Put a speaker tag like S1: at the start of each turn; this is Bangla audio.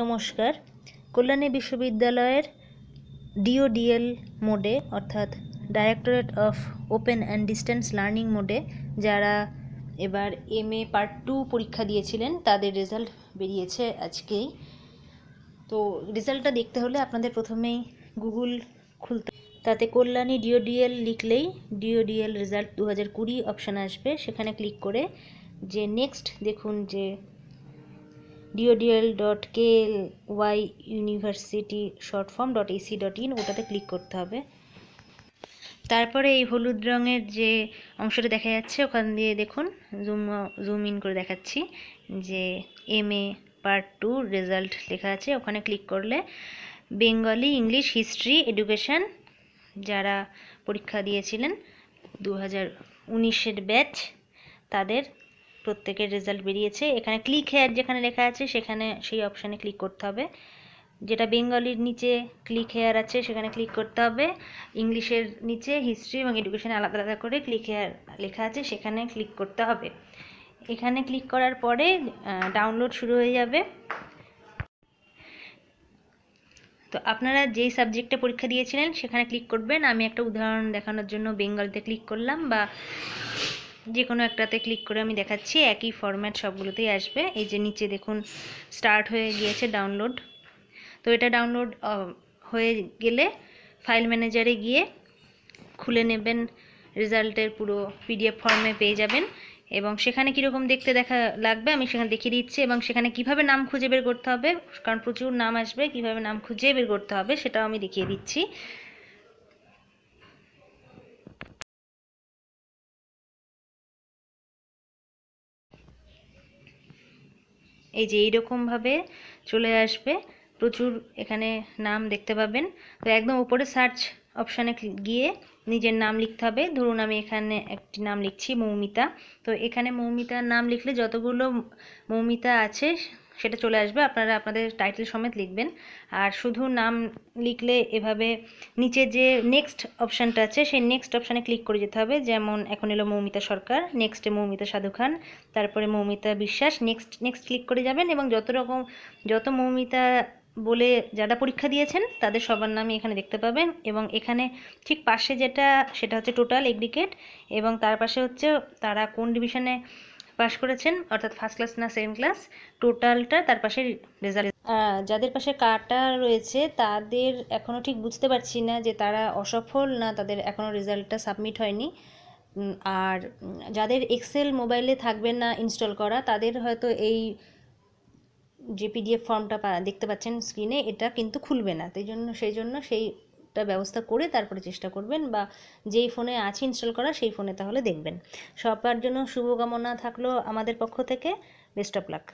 S1: নমস্কার কল্যাণী বিশ্ববিদ্যালয়ের ডিওডিএল মোডে অর্থাৎ directorate of open and distance learning মোডে যারা এবার এম এ পার্ট টু পরীক্ষা দিয়েছিলেন তাদের রেজাল্ট বেরিয়েছে আজকেই তো রেজাল্টটা দেখতে হলে আপনাদের প্রথমেই গুগল খুলতে তাতে কল্যাণী ডিওডিএল লিখলেই ডিওডিএল রেজাল্ট দু হাজার কুড়ি অপশান আসবে সেখানে ক্লিক করে যে নেক্সট দেখুন যে DODL dot K L Y university short form dot AC dot in ওটাতে ক্লিক করতে হবে তারপরে এই হলুদ রঙের যে অংশটা দেখা যাচ্ছে ওখান দিয়ে দেখুন জুম জুম ইন করে দেখাচ্ছি যে M A part two result লেখা আছে ওখানে ক্লিক করলে বেঙ্গলি ইংলিশ হিস্ট্রি এডুকেশান যারা পরীক্ষা দিয়েছিলেন দু হাজার উনিশের ব্যাচ তাদের প্রত্যেকের রেজাল্ট বেরিয়েছে এখানে ক্লিক হেয়ার যেখানে লেখা আছে সেখানে সেই অপশানে ক্লিক করতে হবে যেটা বেঙ্গলির নিচে ক্লিক হেয়ার আছে সেখানে ক্লিক করতে হবে ইংলিশের নিচে হিস্ট্রি এবং এডুকেশন আলাদা আলাদা করে ক্লিক হেয়ার লেখা আছে সেখানে ক্লিক করতে হবে এখানে ক্লিক করার পরে ডাউনলোড শুরু হয়ে যাবে তো আপনারা যেই সাবজেক্টে পরীক্ষা দিয়েছিলেন সেখানে ক্লিক করবেন আমি একটা উদাহরণ দেখানোর জন্য বেঙ্গলতে ক্লিক করলাম বা যে কোনো একটাতে ক্লিক করে আমি দেখাচ্ছি একই ফরম্যাট সবগুলোতেই আসবে এই যে নিচে দেখুন স্টার্ট হয়ে গিয়েছে ডাউনলোড তো এটা ডাউনলোড হয়ে গেলে ফাইল ম্যানেজারে গিয়ে খুলে নেবেন রেজাল্টের পুরো পিডিএফ ফর্মে পেয়ে যাবেন এবং সেখানে কীরকম দেখতে দেখা লাগবে আমি সেখানে দেখিয়ে দিচ্ছি এবং সেখানে কিভাবে নাম খুঁজে বের করতে হবে কারণ প্রচুর নাম আসবে কিভাবে নাম খুঁজে বের করতে হবে সেটাও আমি দেখিয়ে দিচ্ছি এই যে এইরকমভাবে চলে আসবে প্রচুর এখানে নাম দেখতে পাবেন তো একদম উপরে সার্চ অপশানে গিয়ে নিজের নাম লিখতে হবে ধরুন আমি এখানে একটি নাম লিখছি মৌমিতা তো এখানে মৌমিতার নাম লিখলে যতগুলো মৌমিতা আছে সেটা চলে আসবে আপনারা আপনাদের টাইটেল সমেত লিখবেন আর শুধু নাম লিখলে এভাবে নিচে যে নেক্সট অপশানটা আছে সেই নেক্সট অপশানে ক্লিক করে যেতে হবে যেমন এখন এলো মৌমিতা সরকার নেক্সটে মৌমিতা সাধু খান তারপরে মৌমিতা বিশ্বাস নেক্সট নেক্সট ক্লিক করে যাবেন এবং যত রকম যত মৌমিতা বলে যারা পরীক্ষা দিয়েছেন তাদের সবার নামই এখানে দেখতে পাবেন এবং এখানে ঠিক পাশে যেটা সেটা হচ্ছে টোটাল এগ্রিকেট এবং তার পাশে হচ্ছে তারা কোন ডিভিশনে পাশ করেছেন অর্থাৎ ফার্স্ট ক্লাস না সেকেন্ড ক্লাস টোটালটা তার পাশে রেজাল্ট যাদের পাশে কাটা রয়েছে তাদের এখনও ঠিক বুঝতে পারছি না যে তারা অসফল না তাদের এখনও রেজাল্টটা সাবমিট হয়নি আর যাদের এক্সেল মোবাইলে থাকবে না ইনস্টল করা তাদের হয়তো এই যে পিডিএফ ফর্মটা দেখতে পাচ্ছেন স্ক্রিনে এটা কিন্তু খুলবে না তাই জন্য সেই জন্য সেই একটা ব্যবস্থা করে তারপরে চেষ্টা করবেন বা যেই ফোনে আছে ইনস্টল করা সেই ফোনে তাহলে দেখবেন সবার জন্য শুভকামনা থাকলো আমাদের পক্ষ থেকে বেস্ট অফ লাক